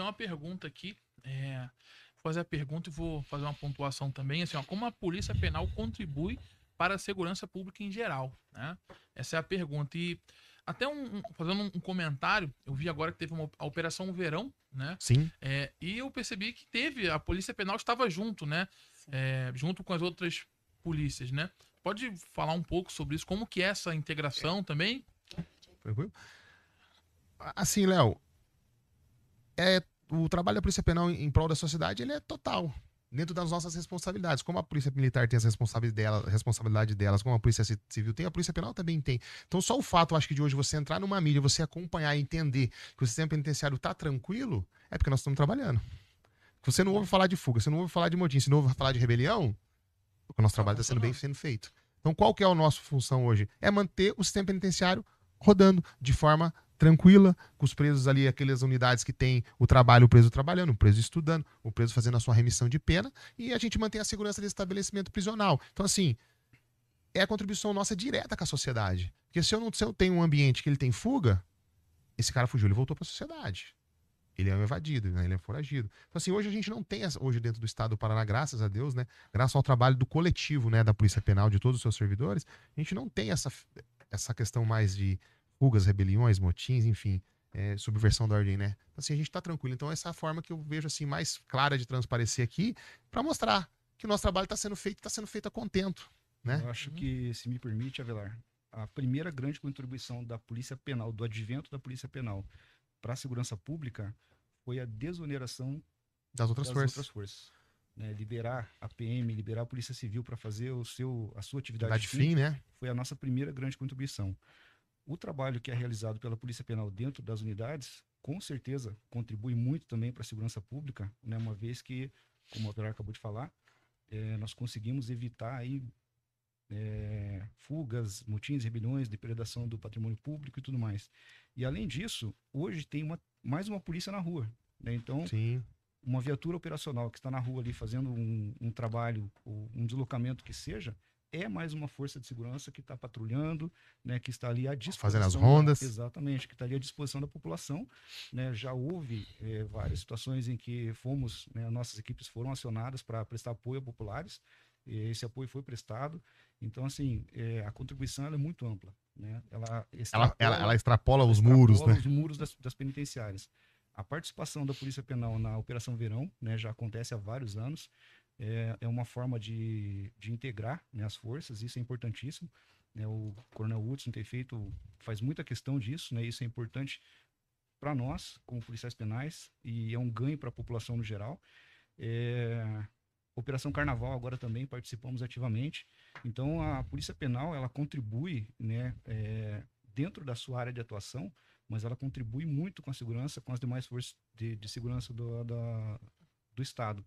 tem uma pergunta aqui. É, vou fazer a pergunta e vou fazer uma pontuação também. Assim, ó, como a Polícia Penal contribui para a segurança pública em geral? Né? Essa é a pergunta. E até um, um, fazendo um comentário, eu vi agora que teve uma, a Operação Verão, né? Sim. É, e eu percebi que teve, a Polícia Penal estava junto, né? É, junto com as outras polícias, né? Pode falar um pouco sobre isso, como que é essa integração também? Assim, Léo, é, o trabalho da Polícia Penal em, em prol da sociedade ele é total dentro das nossas responsabilidades. Como a Polícia Militar tem as responsabilidade, dela, responsabilidade delas, como a Polícia Civil tem, a Polícia Penal também tem. Então, só o fato, acho que de hoje você entrar numa mídia, você acompanhar e entender que o sistema penitenciário está tranquilo, é porque nós estamos trabalhando. Você não ouve falar de fuga, você não ouve falar de motim, você não ouve falar de rebelião, porque o nosso trabalho está sendo bem sendo feito. Então, qual que é a nossa função hoje? É manter o sistema penitenciário rodando de forma tranquila, com os presos ali, aquelas unidades que tem o trabalho, o preso trabalhando, o preso estudando, o preso fazendo a sua remissão de pena, e a gente mantém a segurança desse estabelecimento prisional. Então, assim, é a contribuição nossa direta com a sociedade. Porque se eu não se eu tenho um ambiente que ele tem fuga, esse cara fugiu, ele voltou para a sociedade. Ele é um evadido, né? ele é um foragido. Então, assim, hoje a gente não tem, hoje dentro do Estado do Paraná, graças a Deus, né? Graças ao trabalho do coletivo, né? Da Polícia Penal, de todos os seus servidores, a gente não tem essa, essa questão mais de fugas, rebeliões, motins, enfim, é, subversão da ordem, né? Então, assim, a gente está tranquilo. Então, essa é a forma que eu vejo assim mais clara de transparecer aqui para mostrar que o nosso trabalho está sendo feito, está sendo feito a contento, né? Eu acho que, se me permite, Avelar, a primeira grande contribuição da Polícia Penal, do advento da Polícia Penal para a segurança pública, foi a desoneração das outras das forças. Outras forças. Né, liberar a PM, liberar a Polícia Civil para fazer o seu, a sua atividade, de fim, fim, né? foi a nossa primeira grande contribuição o trabalho que é realizado pela Polícia Penal dentro das unidades, com certeza, contribui muito também para a segurança pública, né? uma vez que, como o operário acabou de falar, é, nós conseguimos evitar aí, é, fugas, motins, rebeliões, depredação do patrimônio público e tudo mais. E, além disso, hoje tem uma, mais uma polícia na rua. Né? Então, Sim uma viatura operacional que está na rua ali fazendo um, um, trabalho ou um deslocamento que seja, é mais uma força de segurança que está patrulhando, né, que está ali à disposição. Tá fazendo as rondas. exatamente, que está ali à disposição da população. Né, já houve é, várias situações em que fomos, né, nossas equipes foram acionadas para prestar apoio a populares, esse apoio foi prestado. Então, assim, é, a contribuição é muito ampla. Né? Ela, extrapola, ela, ela, ela extrapola os extrapola muros, né? os muros das, das penitenciárias. A participação da Polícia Penal na Operação Verão né, já acontece há vários anos é, é uma forma de, de integrar né, as forças, isso é importantíssimo. Né, o Coronel Hudson tem feito, faz muita questão disso, né, isso é importante para nós, como policiais penais, e é um ganho para a população no geral. É, Operação Carnaval agora também participamos ativamente. Então a Polícia Penal ela contribui, né, é, dentro da sua área de atuação, mas ela contribui muito com a segurança, com as demais forças de, de segurança do, da, do estado.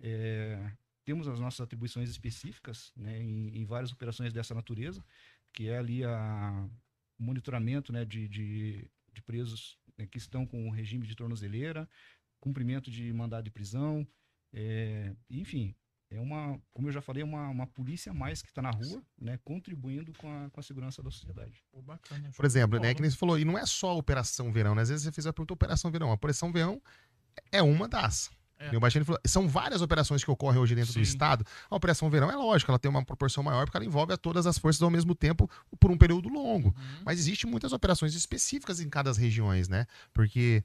É, temos as nossas atribuições específicas né, em, em, várias operações dessa natureza, que é ali a monitoramento né, de, de, de presos né, que estão com o regime de tornozeleira, cumprimento de mandado de prisão, é, enfim, é uma, como eu já falei, uma, uma polícia a mais que está na rua, né, contribuindo com a, com a segurança da sociedade. Pô, bacana, por exemplo, né, que nem você falou, e não é só a Operação Verão, né? às vezes você fez a pergunta Operação Verão, a Operação Verão é uma das, é. baixinho falou, são várias operações que ocorrem hoje dentro Sim. do Estado. A Operação Verão é lógico, ela tem uma proporção maior porque ela envolve a todas as forças ao mesmo tempo por um período longo. Uhum. Mas existem muitas operações específicas em cada regiões, né? Porque.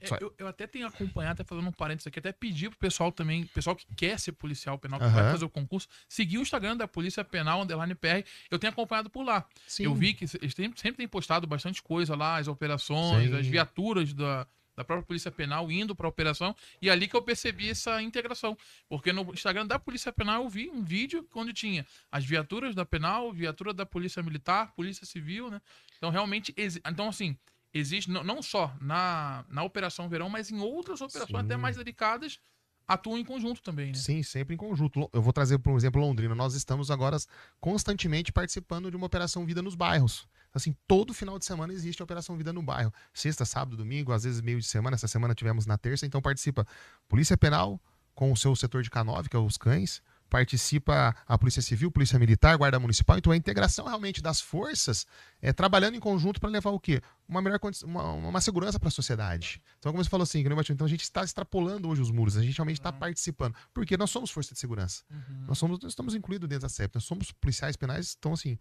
É, eu, eu, até tenho acompanhado, até falando um parênteses aqui, até pedir pro pessoal também, pessoal que quer ser policial penal, que uhum. vai fazer o concurso, seguir o Instagram da Polícia Penal Underline PR. Eu tenho acompanhado por lá. Sim. Eu vi que eles sempre, sempre têm postado bastante coisa lá, as operações, Sim. as viaturas da, da própria Polícia Penal indo para a operação e ali que eu percebi essa integração, porque no Instagram da Polícia Penal eu vi um vídeo onde tinha as viaturas da Penal, viatura da Polícia Militar, Polícia Civil, né? Então realmente, então assim, existe não só na, na Operação Verão, mas em outras operações Sim. até mais delicadas atuam em conjunto também, né? Sim, sempre em conjunto. Eu vou trazer, por exemplo, Londrina. Nós estamos agora constantemente participando de uma operação Vida nos Bairros assim, todo final de semana existe a Operação Vida no Bairro. Sexta, sábado, domingo, às vezes meio de semana. Essa semana tivemos na terça, então participa Polícia Penal com o seu setor de K9, que é os cães. Participa a Polícia Civil, Polícia Militar, Guarda Municipal. Então, a integração realmente das forças é trabalhando em conjunto para levar o quê? Uma melhor uma, uma segurança para a sociedade. Então, como você falou assim, então a gente está extrapolando hoje os muros, a gente realmente está uhum. participando. Porque nós somos força de segurança. Uhum. Nós, somos, nós estamos incluídos dentro da CEP, nós somos policiais penais, então, assim,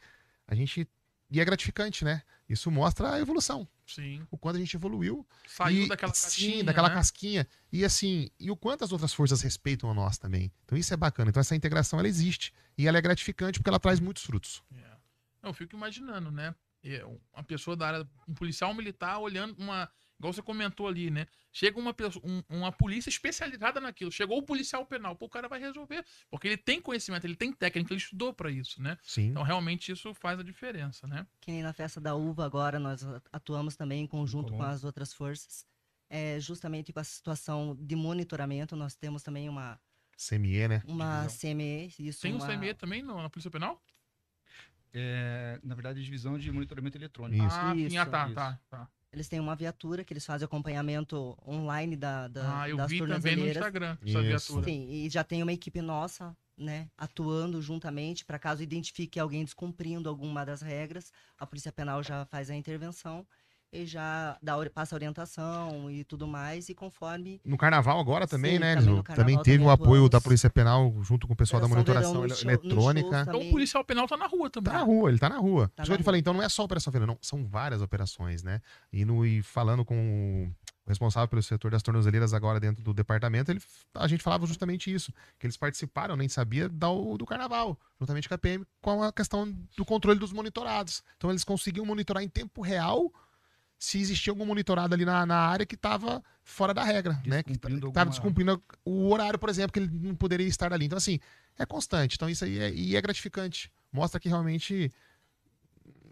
a gente e é gratificante, né? Isso mostra a evolução. Sim. O quanto a gente evoluiu. Saiu e, daquela casquinha. Sim, daquela né? casquinha. E assim, e o quanto as outras forças respeitam a nós também. Então isso é bacana. Então essa integração, ela existe. E ela é gratificante porque ela traz muitos frutos. É. Eu fico imaginando, né? É, uma pessoa da área, um policial militar olhando uma Igual você comentou ali, né? Chega uma, um, uma polícia especializada naquilo. Chegou o policial penal, pô, o cara vai resolver. Porque ele tem conhecimento, ele tem técnica, ele estudou para isso, né? Sim. Então, realmente, isso faz a diferença, né? Que nem na festa da uva agora, nós atuamos também em conjunto com as outras forças. É, justamente com a situação de monitoramento, nós temos também uma... CME, né? Uma divisão. CME, isso. Tem uma... um CME também no, na Polícia Penal? É, na verdade, divisão de monitoramento eletrônico. Isso. Ah, isso. Sim, ah, tá, isso. tá, tá. Eles têm uma viatura que eles fazem acompanhamento online da, da ah, eu das vi também no Instagram essa viatura. Sim, e já tem uma equipe nossa, né, atuando juntamente para caso identifique alguém descumprindo alguma das regras, a Polícia Penal já faz a intervenção e já dá, passa orientação e tudo mais, e conforme... No carnaval agora também, Sim, né? Também, carnaval, também teve também o apoio vamos... da Polícia Penal junto com o pessoal da monitoração verão, show, eletrônica. Então o policial penal tá na rua também. Tá na rua, ele tá na rua. Tá Por eu te falei, então não é só a Operação Verão, não, são várias operações, né? E, no, e falando com o responsável pelo setor das tornozeleiras agora dentro do departamento, ele, a gente falava justamente isso, que eles participaram, nem sabia, do, do carnaval, juntamente com a PM, com a questão do controle dos monitorados. Então eles conseguiam monitorar em tempo real se existia algum monitorado ali na, na área que estava fora da regra, né? Que tá, estava descumprindo o horário, por exemplo, que ele não poderia estar ali. Então, assim, é constante. Então, isso aí é, e é gratificante. Mostra que realmente,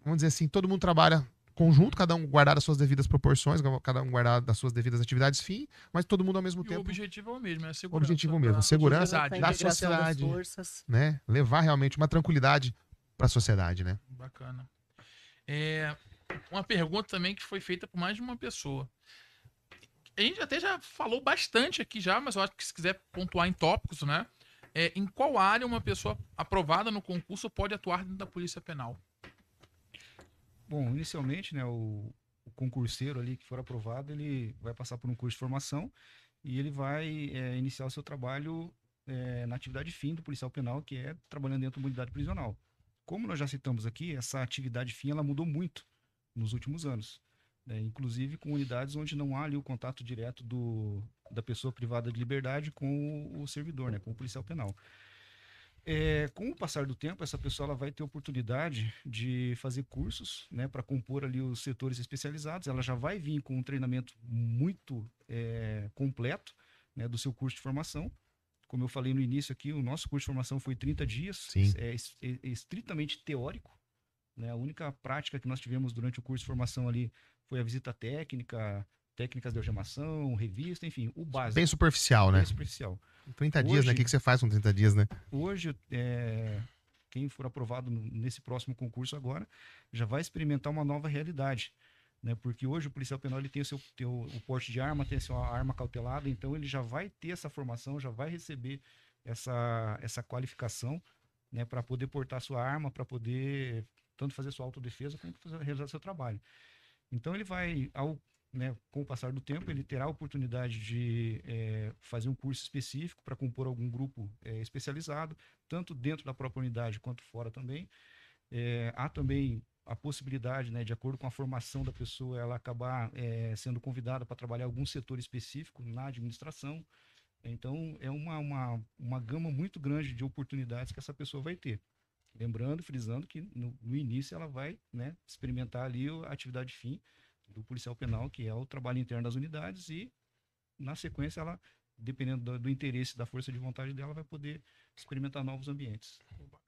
vamos dizer assim, todo mundo trabalha conjunto, cada um guardar as suas devidas proporções, cada um guardar as suas devidas atividades, fim, mas todo mundo ao mesmo e tempo. O objetivo é o mesmo, é a segurança. O objetivo é o mesmo, segurança da, da sociedade, né? Levar realmente uma tranquilidade para a sociedade, né? Bacana. É, uma pergunta também que foi feita por mais de uma pessoa. A gente até já falou bastante aqui já, mas eu acho que se quiser pontuar em tópicos, né? É, em qual área uma pessoa aprovada no concurso pode atuar dentro da Polícia Penal? Bom, inicialmente, né, o, o concurseiro ali que for aprovado, ele vai passar por um curso de formação e ele vai é, iniciar o seu trabalho é, na atividade fim do policial penal, que é trabalhando dentro da unidade prisional. Como nós já citamos aqui, essa atividade fim ela mudou muito nos últimos anos. Né? inclusive com unidades onde não há ali o contato direto do, da pessoa privada de liberdade com o, servidor, né, com o policial penal. É, com o passar do tempo, essa pessoa ela vai ter oportunidade de fazer cursos né, para compor ali os setores especializados. Ela já vai vir com um treinamento muito é, completo né, do seu curso de formação. Como eu falei no início aqui, o nosso curso de formação foi 30 dias, Sim. é, é estritamente teórico. Né? A única prática que nós tivemos durante o curso de formação ali foi a visita técnica, técnicas de algemação, revista, enfim, o básico. Bem superficial, né? Bem superficial. 30 hoje, dias, né? O que, que você faz com 30 dias, né? Hoje, é, quem for aprovado nesse próximo concurso agora já vai experimentar uma nova realidade. Né? Porque hoje o policial penal ele tem o seu tem o, o porte de arma, tem a sua arma cautelada, então ele já vai ter essa formação, já vai receber essa, essa qualificação né, para poder portar sua arma, para poder tanto fazer sua autodefesa como fazer, realizar seu trabalho. Então ele vai, ao, né, com o passar do tempo, ele terá a oportunidade de é, fazer um curso específico para compor algum grupo é, especializado, tanto dentro da própria unidade quanto fora também. É, há também a possibilidade, né, de acordo com a formação da pessoa, ela acabar é, sendo convidada para trabalhar algum setor específico na administração. Então, é uma, uma, uma gama muito grande de oportunidades que essa pessoa vai ter. Lembrando, frisando que no, no início ela vai né, experimentar ali a atividade fim do policial penal, que é o trabalho interno das unidades, e na sequência ela, dependendo do, do interesse da força de vontade dela, vai poder experimentar novos ambientes. Oba.